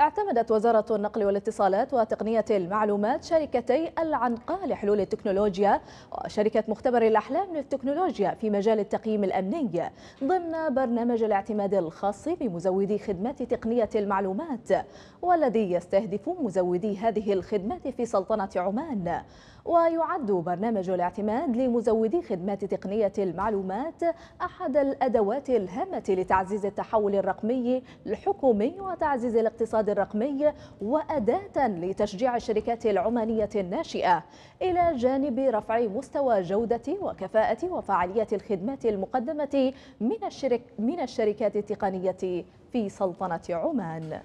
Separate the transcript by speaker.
Speaker 1: اعتمدت وزارة النقل والاتصالات وتقنية المعلومات شركتي العنقاء لحلول التكنولوجيا وشركة مختبر الأحلام للتكنولوجيا في مجال التقييم الأمني ضمن برنامج الاعتماد الخاص بمزودي خدمات تقنية المعلومات والذي يستهدف مزودي هذه الخدمات في سلطنة عمان ويعد برنامج الاعتماد لمزودي خدمات تقنية المعلومات أحد الأدوات الهامة لتعزيز التحول الرقمي الحكومي وتعزيز الاقتصاد الرقمي وأداة لتشجيع الشركات العمانية الناشئة إلى جانب رفع مستوى جودة وكفاءة وفعالية الخدمات المقدمة من, الشرك من الشركات التقنية في سلطنة عمان